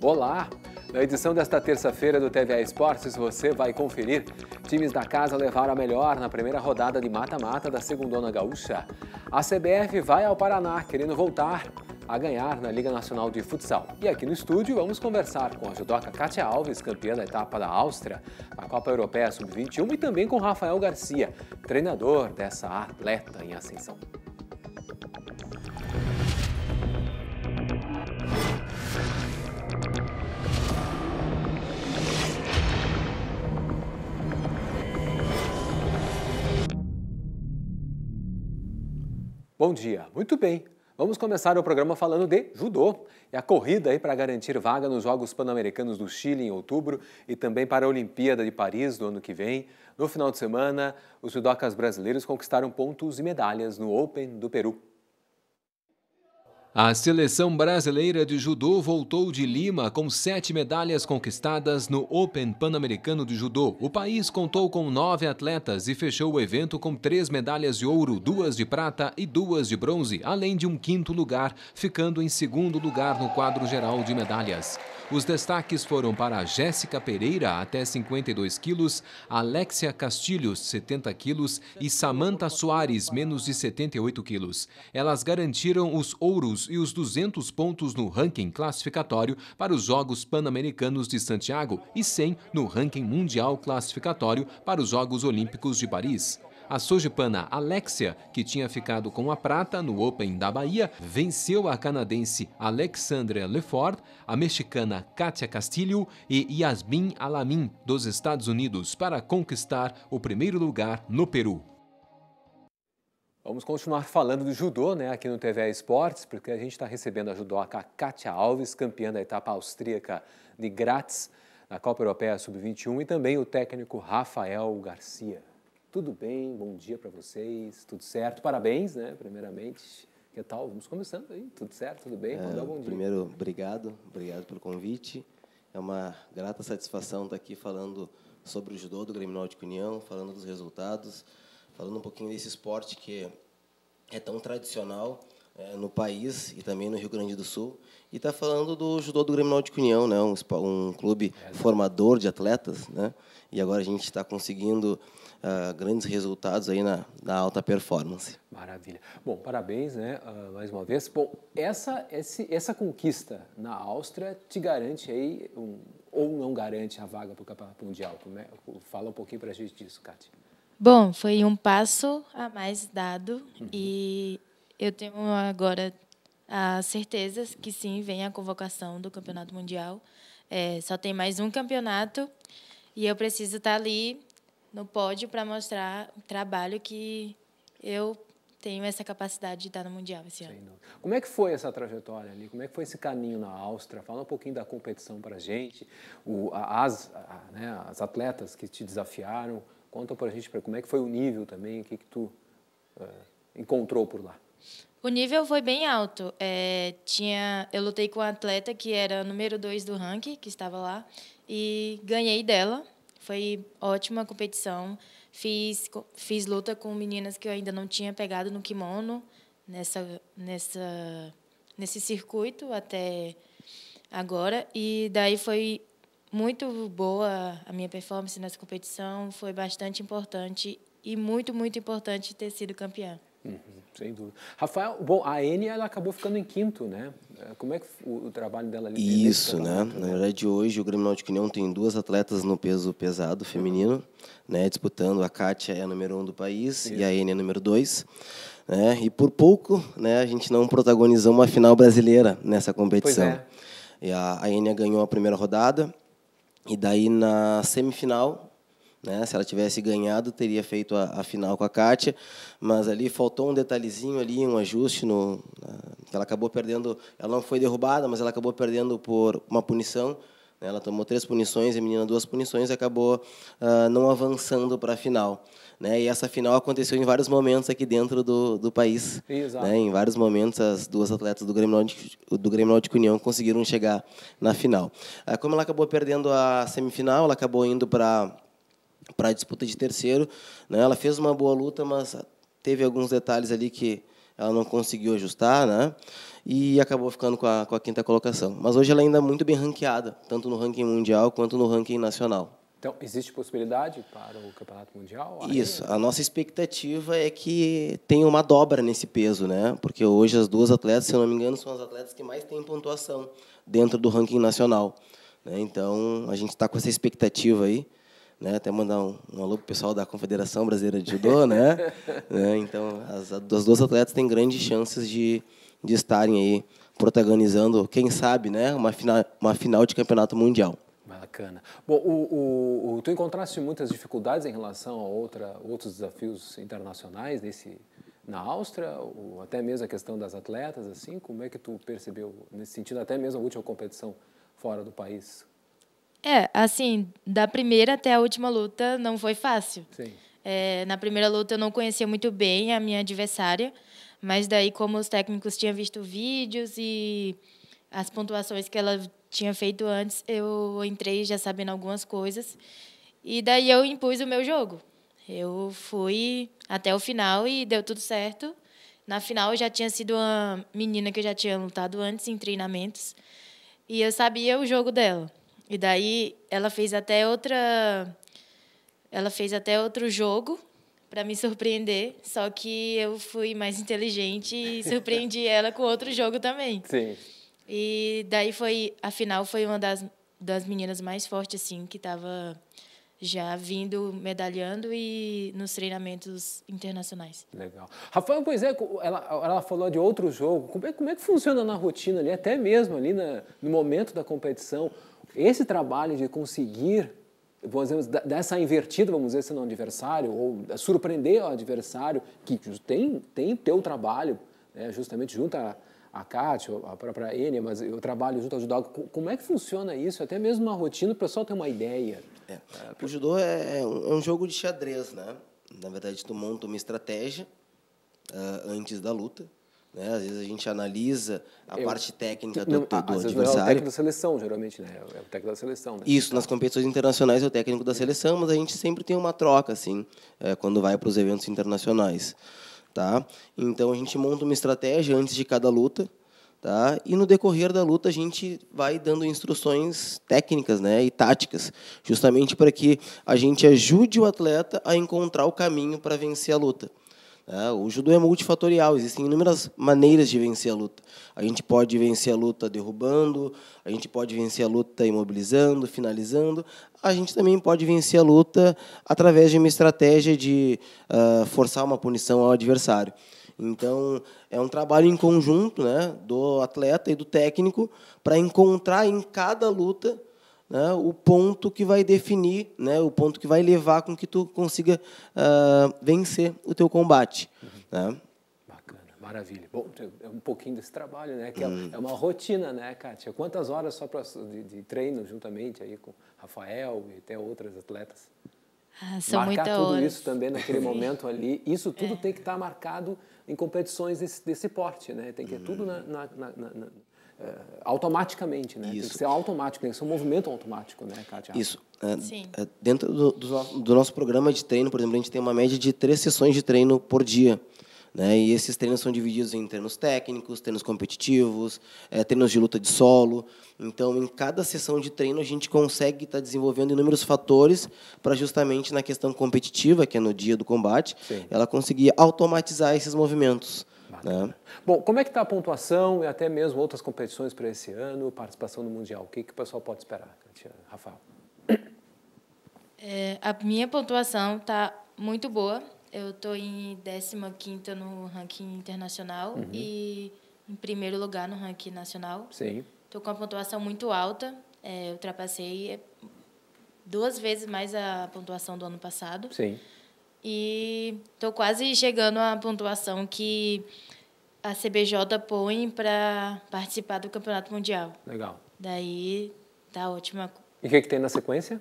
Olá! Na edição desta terça-feira do TVA Esportes, você vai conferir. Times da casa levaram a melhor na primeira rodada de mata-mata da Segundona Gaúcha. A CBF vai ao Paraná querendo voltar a ganhar na Liga Nacional de Futsal. E aqui no estúdio vamos conversar com a judoca Kátia Alves, campeã da etapa da Áustria, na Copa Europeia Sub-21, e também com Rafael Garcia, treinador dessa atleta em ascensão. Bom dia. Muito bem. Vamos começar o programa falando de judô e é a corrida aí para garantir vaga nos Jogos Pan-Americanos do Chile em outubro e também para a Olimpíada de Paris do ano que vem. No final de semana, os judocas brasileiros conquistaram pontos e medalhas no Open do Peru. A seleção brasileira de judô voltou de Lima com sete medalhas conquistadas no Open Pan-Americano de Judô. O país contou com nove atletas e fechou o evento com três medalhas de ouro, duas de prata e duas de bronze, além de um quinto lugar, ficando em segundo lugar no quadro geral de medalhas. Os destaques foram para Jéssica Pereira, até 52 quilos, Alexia Castilhos, 70 quilos e Samantha Soares, menos de 78 quilos. Elas garantiram os ouros e os 200 pontos no ranking classificatório para os Jogos Pan-Americanos de Santiago e 100 no ranking mundial classificatório para os Jogos Olímpicos de Paris. A sojipana Alexia, que tinha ficado com a prata no Open da Bahia, venceu a canadense Alexandra Lefort, a mexicana Katia Castilho e Yasmin Alamin, dos Estados Unidos, para conquistar o primeiro lugar no Peru. Vamos continuar falando do judô né, aqui no TV Esportes, porque a gente está recebendo a judoca Kátia Alves, campeã da etapa austríaca de Graz, na Copa Europeia Sub-21, e também o técnico Rafael Garcia. Tudo bem? Bom dia para vocês, tudo certo? Parabéns, né, primeiramente. Que tal? Vamos começando aí, tudo certo, tudo bem? É, Mandar um bom é, dia. Primeiro, obrigado, obrigado pelo convite. É uma grata satisfação estar tá aqui falando sobre o judô do Grêmio Náutico União, falando dos resultados, falando um pouquinho desse esporte que é tão tradicional é, no país e também no Rio Grande do Sul. E está falando do judô do Grêmio Náutico União, né? um, um clube é. formador de atletas. Né? E agora a gente está conseguindo Uh, grandes resultados aí na, na, alta performance. Maravilha. Bom, parabéns, né? Uh, mais uma vez. Bom, essa, esse, essa conquista na Áustria te garante aí um, ou não garante a vaga para o Campeonato Mundial? É, fala um pouquinho para a gente disso, Kátia. Bom, foi um passo a mais dado e eu tenho agora a ah, certeza que sim, vem a convocação do Campeonato Mundial. É, só tem mais um campeonato e eu preciso estar tá ali no pódio para mostrar o trabalho que eu tenho essa capacidade de estar tá no Mundial esse ano. Como é que foi essa trajetória ali? Como é que foi esse caminho na Áustria? Fala um pouquinho da competição para a gente, o, as, a, né, as atletas que te desafiaram, Conta para a gente como é que foi o nível também, o que, que tu eh, encontrou por lá. O nível foi bem alto. É, tinha, eu lutei com a atleta que era número 2 do ranking, que estava lá, e ganhei dela. Foi ótima competição. Fiz, fiz luta com meninas que eu ainda não tinha pegado no kimono nessa, nessa, nesse circuito até agora. E daí foi muito boa a minha performance nessa competição, foi bastante importante e muito, muito importante ter sido campeã. Uhum, sem dúvida. Rafael, bom, a Enia ela acabou ficando em quinto, né? Como é que o, o trabalho dela ali? Isso, né? Na verdade, hoje o Grêmio Náutico União tem duas atletas no peso pesado feminino, né? Disputando, a Kátia é a número um do país Isso. e a Enia é a número dois. Né? E por pouco, né? A gente não protagonizou uma final brasileira nessa competição. Pois é. E a, a Enia ganhou a primeira rodada, e daí na semifinal, né, se ela tivesse ganhado, teria feito a, a, final com a Kátia, mas ali faltou um detalhezinho ali, um ajuste no, ela acabou perdendo, ela não foi derrubada, mas ela acabou perdendo por uma punição ela tomou três punições e a menina duas punições e acabou uh, não avançando para a final. Né? E essa final aconteceu em vários momentos aqui dentro do, do país. Né? Em vários momentos, as duas atletas do Grêmio Náutico, do Grêmio Náutico União conseguiram chegar na final. Uh, como ela acabou perdendo a semifinal, ela acabou indo para para a disputa de terceiro. Né? Ela fez uma boa luta, mas teve alguns detalhes ali que ela não conseguiu ajustar. Né? e acabou ficando com a, com a quinta colocação. Mas hoje ela ainda é muito bem ranqueada, tanto no ranking mundial quanto no ranking nacional. Então, existe possibilidade para o Campeonato Mundial? Aí... Isso. A nossa expectativa é que tenha uma dobra nesse peso, né? Porque hoje as duas atletas, se eu não me engano, são as atletas que mais têm pontuação dentro do ranking nacional. Né? Então, a gente está com essa expectativa aí. Né? Até mandar um, um alô para o pessoal da Confederação Brasileira de Judô, né? né? Então, as, as duas atletas têm grandes chances de, de estarem aí protagonizando, quem sabe, né, uma final, uma final de campeonato mundial. Bacana. Bom, o, o, tu encontraste muitas dificuldades em relação a outra, outros desafios internacionais nesse, na Áustria, ou até mesmo a questão das atletas, assim, como é que tu percebeu nesse sentido, até mesmo a última competição fora do país? É, assim, da primeira até a última luta não foi fácil. Sim. É, na primeira luta eu não conhecia muito bem a minha adversária, mas daí, como os técnicos tinham visto vídeos e as pontuações que ela tinha feito antes, eu entrei já sabendo algumas coisas. E daí eu impus o meu jogo. Eu fui até o final e deu tudo certo. Na final eu já tinha sido uma menina que eu já tinha lutado antes em treinamentos. E eu sabia o jogo dela. E daí ela fez até outra ela fez até outro jogo para me surpreender, só que eu fui mais inteligente e surpreendi ela com outro jogo também. Sim. E daí foi, afinal, foi uma das, das meninas mais fortes, assim, que estava já vindo medalhando e nos treinamentos internacionais. Legal. Rafael é, ela, ela falou de outro jogo. Como é, como é que funciona na rotina ali, até mesmo ali na, no momento da competição, esse trabalho de conseguir vamos dizer, dessa invertida, vamos dizer, sendo adversário, ou surpreender o adversário, que tem, tem teu trabalho, né, justamente junto a, a a própria Enia, mas eu trabalho junto ao judô. Como é que funciona isso? Até mesmo uma rotina, o pessoal tem uma ideia. É. é o judô é, é, é, um jogo de xadrez, né? Na verdade, tu monta uma estratégia uh, antes da luta, né? Às vezes a gente analisa a eu, parte técnica do, não, do, adversário. Não é o técnico da seleção, geralmente, né? É o técnico da seleção. Né? Isso, nas competições internacionais é o técnico da seleção, mas a gente sempre tem uma troca, assim, é, quando vai para os eventos internacionais. Tá? Então a gente monta uma estratégia antes de cada luta, tá? E no decorrer da luta a gente vai dando instruções técnicas, né, e táticas, justamente para que a gente ajude o atleta a encontrar o caminho para vencer a luta. É, o judô é multifatorial, existem inúmeras maneiras de vencer a luta. A gente pode vencer a luta derrubando, a gente pode vencer a luta imobilizando, finalizando. A gente também pode vencer a luta através de uma estratégia de uh, forçar uma punição ao adversário. Então, é um trabalho em conjunto né, do atleta e do técnico para encontrar em cada luta né, o ponto que vai definir, né, o ponto que vai levar com que tu consiga uh, vencer o teu combate. Uhum. Né? Maravilha. Bom, é um pouquinho desse trabalho, né? Que é, uhum. é uma rotina, né, Kátia? Quantas horas só pra, de, de, treino juntamente aí com Rafael e até outras atletas? Ah, são Marcar tudo horas. isso também naquele momento ali. Isso tudo é. tem que estar tá marcado em competições desse, desse porte, né? Tem que ter tudo uhum. na, na, na, na é, automaticamente, né? Isso. Tem que ser automático, tem que ser um movimento automático, né, Kátia? Isso. É, Sim. É, dentro do, do, do nosso programa de treino, por exemplo, a gente tem uma média de três sessões de treino por dia. Né? E esses treinos são divididos em treinos técnicos, treinos competitivos, é, treinos de luta de solo. Então, em cada sessão de treino, a gente consegue estar tá desenvolvendo inúmeros fatores para, justamente na questão competitiva, que é no dia do combate, Sim. ela conseguir automatizar esses movimentos. Né? Bom, como é que está a pontuação e até mesmo outras competições para esse ano, participação no Mundial? O que, que o pessoal pode esperar, Rafael? É, a minha pontuação está muito boa. Eu estou em 15 no ranking internacional uhum. e em primeiro lugar no ranking nacional. Sim. Estou com uma pontuação muito alta. É, ultrapassei duas vezes mais a pontuação do ano passado. Sim. E estou quase chegando à pontuação que a CBJ põe para participar do Campeonato Mundial. Legal. Daí tá ótima. E o que, é que tem na sequência?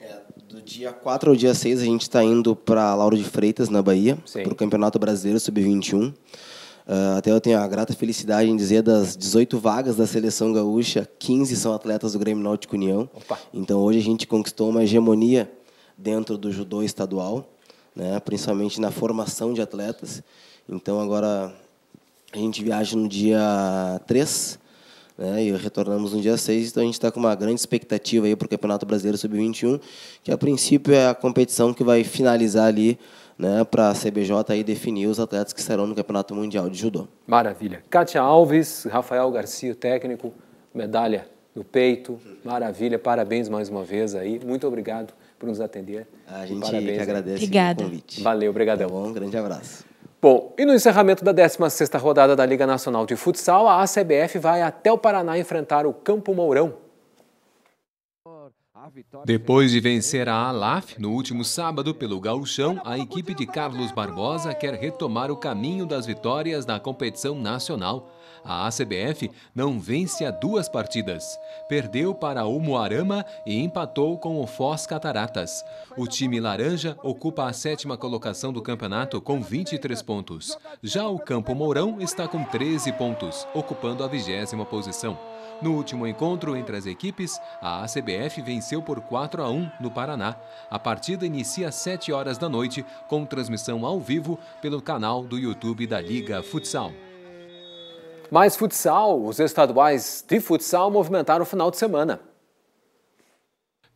É, do dia 4 ao dia 6, a gente está indo para Lauro de Freitas, na Bahia, para o Campeonato Brasileiro Sub-21. Uh, ah, até eu tenho a grata felicidade em dizer das 18 vagas da seleção gaúcha, 15 são atletas do Grêmio Náutico União. Opa. Então hoje a gente conquistou uma hegemonia dentro do judô estadual né? principalmente na formação de atletas. Então, agora a gente viaja no dia 3 né, e retornamos no dia 6, então a gente está com uma grande expectativa para o Campeonato Brasileiro Sub-21, que a princípio é a competição que vai finalizar ali né, para a CBJ aí definir os atletas que serão no Campeonato Mundial de Judô. Maravilha. Kátia Alves, Rafael Garcia, técnico, medalha no peito. Maravilha, parabéns mais uma vez aí. Muito obrigado por nos atender. A gente parabéns, que agradece Obrigada. o convite. Valeu, obrigadão. Tá bom, um grande abraço. Bom, e no encerramento da 16ª rodada da Liga Nacional de Futsal, a ACBF vai até o Paraná enfrentar o Campo Mourão. Depois de vencer a ALAF no último sábado pelo Gauchão, a equipe de Carlos Barbosa quer retomar o caminho das vitórias na competição nacional a ACBF não vence há duas partidas. Perdeu para o Moarama e empatou com o Foz Cataratas. O time laranja ocupa a sétima colocação do campeonato com 23 pontos. Já o Campo Mourão está com 13 pontos, ocupando a vigésima posição. No último encontro entre as equipes, a ACBF venceu por 4 a 1 no Paraná. A partida inicia às 7 horas da noite, com transmissão ao vivo pelo canal do YouTube da Liga Futsal. Mais futsal, os estaduais de futsal movimentaram o final de semana.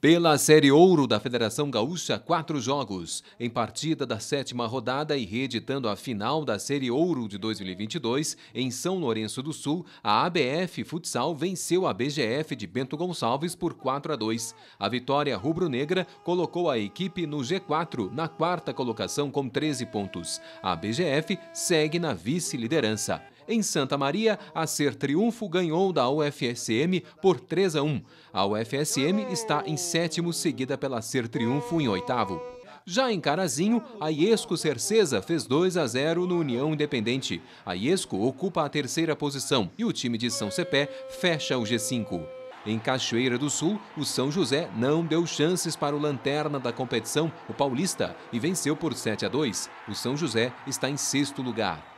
Pela Série Ouro da Federação Gaúcha, quatro jogos. Em partida da sétima rodada e reeditando a final da Série Ouro de 2022, em São Lourenço do Sul, a ABF Futsal venceu a BGF de Bento Gonçalves por 4 a 2. A vitória rubro-negra colocou a equipe no G4, na quarta colocação com 13 pontos. A BGF segue na vice-liderança. Em Santa Maria, a Ser Triunfo ganhou da UFSM por 3 a 1. A UFSM está em sétimo, seguida pela Ser Triunfo em oitavo. Já em Carazinho, a Iesco Cercesa fez 2 a 0 no União Independente. A Iesco ocupa a terceira posição e o time de São Cepé fecha o G5. Em Cachoeira do Sul, o São José não deu chances para o lanterna da competição, o Paulista, e venceu por 7 a 2. O São José está em sexto lugar.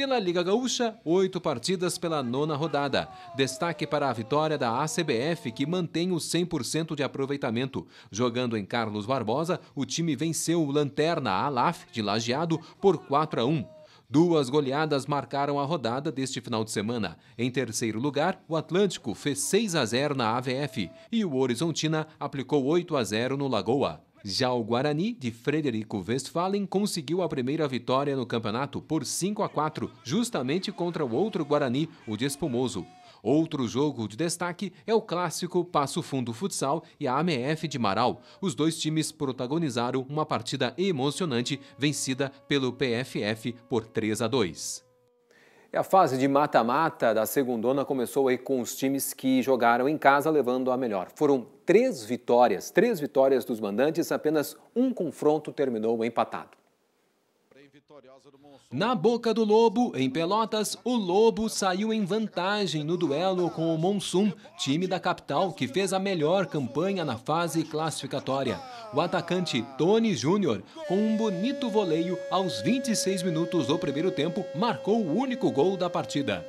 Pela Liga Gaúcha, oito partidas pela nona rodada. Destaque para a vitória da ACBF, que mantém o 100% de aproveitamento. Jogando em Carlos Barbosa, o time venceu o Lanterna Alaf de Lajeado por 4 a 1. Duas goleadas marcaram a rodada deste final de semana. Em terceiro lugar, o Atlântico fez 6 a 0 na AVF e o Horizontina aplicou 8 a 0 no Lagoa. Já o Guarani, de Frederico Westphalen, conseguiu a primeira vitória no campeonato por 5 a 4, justamente contra o outro Guarani, o de Espumoso. Outro jogo de destaque é o clássico Passo Fundo Futsal e a AMF de Marau. Os dois times protagonizaram uma partida emocionante, vencida pelo PFF por 3 a 2. E é a fase de mata-mata da segundona começou aí com os times que jogaram em casa levando a melhor. Foram três vitórias, três vitórias dos mandantes, apenas um confronto terminou empatado. Na boca do Lobo, em Pelotas, o Lobo saiu em vantagem no duelo com o Monsum, time da capital que fez a melhor campanha na fase classificatória. O atacante Tony Júnior, com um bonito voleio aos 26 minutos do primeiro tempo, marcou o único gol da partida.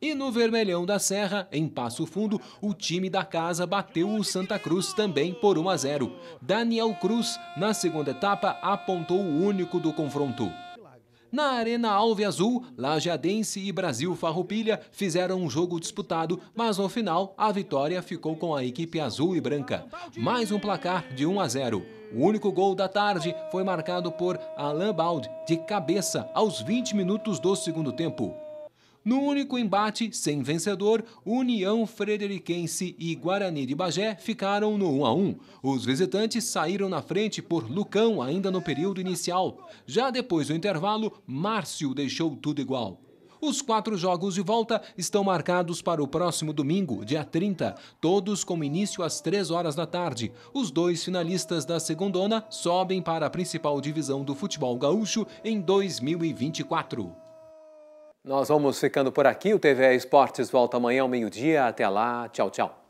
E no Vermelhão da Serra, em Passo Fundo, o time da casa bateu o Santa Cruz também por 1 a 0. Daniel Cruz, na segunda etapa, apontou o único do confronto. Na Arena Alve Azul, Lajeadense e Brasil Farroupilha fizeram um jogo disputado, mas no final a vitória ficou com a equipe azul e branca. Mais um placar de 1 a 0. O único gol da tarde foi marcado por Alain Bald, de cabeça, aos 20 minutos do segundo tempo. No único embate, sem vencedor, União Frederiquense e Guarani de Bagé ficaram no 1 a 1. Os visitantes saíram na frente por Lucão ainda no período inicial. Já depois do intervalo, Márcio deixou tudo igual. Os quatro jogos de volta estão marcados para o próximo domingo, dia 30, todos com início às 3 horas da tarde. Os dois finalistas da segundona sobem para a principal divisão do futebol gaúcho em 2024. Nós vamos ficando por aqui. O TV Esportes volta amanhã ao meio-dia. Até lá. Tchau, tchau.